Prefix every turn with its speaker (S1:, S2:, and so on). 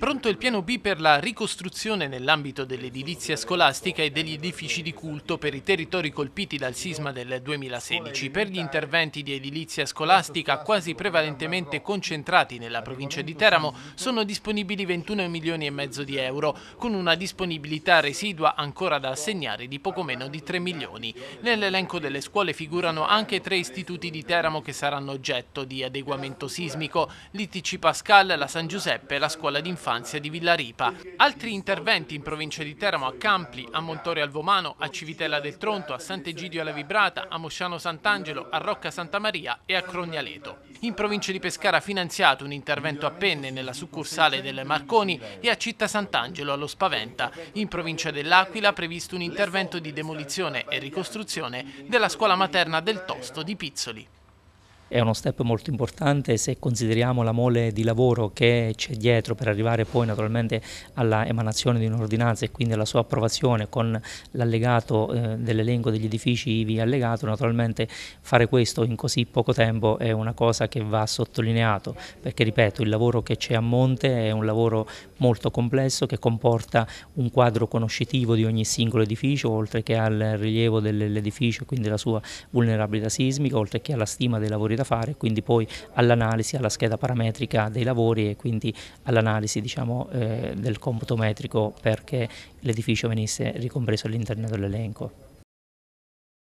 S1: Pronto il piano B per la ricostruzione nell'ambito dell'edilizia scolastica e degli edifici di culto per i territori colpiti dal sisma del 2016. Per gli interventi di edilizia scolastica, quasi prevalentemente concentrati nella provincia di Teramo, sono disponibili 21 milioni e mezzo di euro, con una disponibilità residua ancora da assegnare di poco meno di 3 milioni. Nell'elenco delle scuole figurano anche tre istituti di Teramo che saranno oggetto di adeguamento sismico, l'ITC Pascal, la San Giuseppe per la scuola d'infanzia di Villaripa. Altri interventi in provincia di Teramo, a Campli, a Montore al Vomano, a Civitella del Tronto, a Sant'Egidio alla Vibrata, a Mosciano Sant'Angelo, a Rocca Santa Maria e a Crognaleto. In provincia di Pescara ha finanziato un intervento a penne nella succursale delle Marconi e a Città Sant'Angelo allo Spaventa. In provincia dell'Aquila ha previsto un intervento di demolizione e ricostruzione della scuola materna del Tosto di Pizzoli
S2: è uno step molto importante se consideriamo la mole di lavoro che c'è dietro per arrivare poi naturalmente alla emanazione di un'ordinanza e quindi alla sua approvazione con l'allegato eh, dell'elenco degli edifici IVI allegato, naturalmente fare questo in così poco tempo è una cosa che va sottolineato perché ripeto il lavoro che c'è a monte è un lavoro molto complesso che comporta un quadro conoscitivo di ogni singolo edificio oltre che al rilievo dell'edificio quindi la sua vulnerabilità sismica oltre che alla stima dei lavori da fare, quindi poi all'analisi, alla scheda parametrica dei lavori e quindi all'analisi diciamo, eh, del computo metrico perché l'edificio venisse ricompreso all'interno dell'elenco.